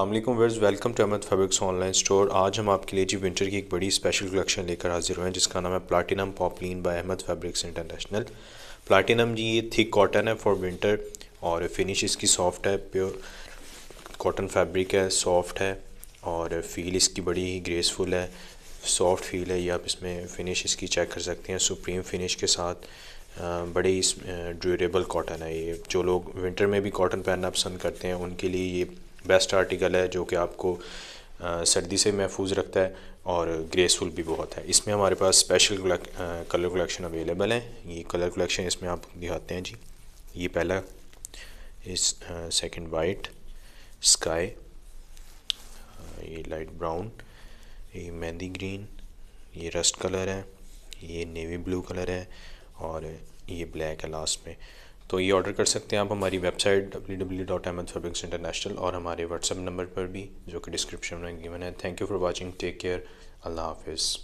अल्लाम वर्स welcome to Ahmed fabrics online store आज हम आपके लिए जी विंटर की एक बड़ी स्पेशल कलेक्शन लेकर हाजिर हुए हैं जिसका नाम है platinum poplin by Ahmed fabrics international platinum जी ये थिक कॉटन है फॉर विंटर और फिनिश इसकी सॉफ्ट है प्योर कॉटन फैब्रिक है सॉफ्ट है और फील इसकी बड़ी ही ग्रेसफुल है सॉफ्ट फील है ये आप इसमें फिनिश इसकी चेक कर सकते हैं सुप्रीम फिनिश के साथ बड़े ही ड्यूरेबल कॉटन है ये जो लोग विंटर में भी कॉटन पहनना पसंद करते हैं उनके लिए ये बेस्ट आर्टिकल है जो कि आपको सर्दी से महफूज रखता है और ग्रेसफुल भी बहुत है इसमें हमारे पास स्पेशल कलर कलेक्शन अवेलेबल है ये कलर कलेक्शन इसमें आप दिखाते हैं जी ये पहला इस सेकंड वाइट स्काई ये लाइट ब्राउन ये मेहंदी ग्रीन ये रस्ट कलर है ये नेवी ब्लू कलर है और ये ब्लैक है लास्ट में तो ये ऑर्डर कर सकते हैं आप हमारी website W W dot Ahmed fabrics international और हमारे व्हाट्सअप नंबर पर भी जो कि डिस्क्रिप्शन में गिवन है thank you for watching take care अल्लाह हाफिज़